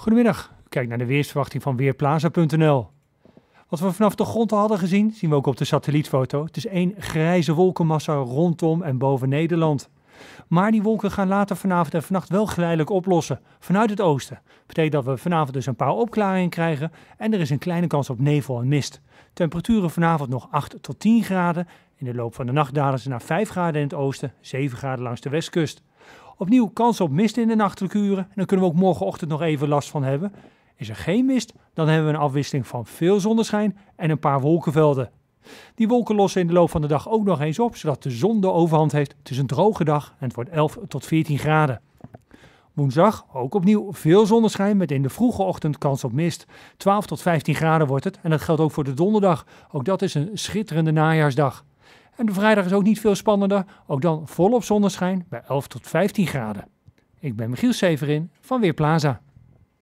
Goedemiddag, Kijk naar de weersverwachting van Weerplaza.nl. Wat we vanaf de grond al hadden gezien, zien we ook op de satellietfoto. Het is één grijze wolkenmassa rondom en boven Nederland. Maar die wolken gaan later vanavond en vannacht wel geleidelijk oplossen vanuit het oosten. Betekent dat we vanavond dus een paar opklaringen krijgen en er is een kleine kans op nevel en mist. Temperaturen vanavond nog 8 tot 10 graden. In de loop van de nacht dalen ze naar 5 graden in het oosten, 7 graden langs de westkust. Opnieuw kans op mist in de nachtelijke uren. En dan kunnen we ook morgenochtend nog even last van hebben. Is er geen mist, dan hebben we een afwisseling van veel zonneschijn en een paar wolkenvelden. Die wolken lossen in de loop van de dag ook nog eens op, zodat de zon de overhand heeft. Het is een droge dag en het wordt 11 tot 14 graden. Woensdag ook opnieuw veel zonneschijn met in de vroege ochtend kans op mist. 12 tot 15 graden wordt het en dat geldt ook voor de donderdag. Ook dat is een schitterende najaarsdag. En de vrijdag is ook niet veel spannender, ook dan volop zonneschijn bij 11 tot 15 graden. Ik ben Michiel Severin van Weerplaza.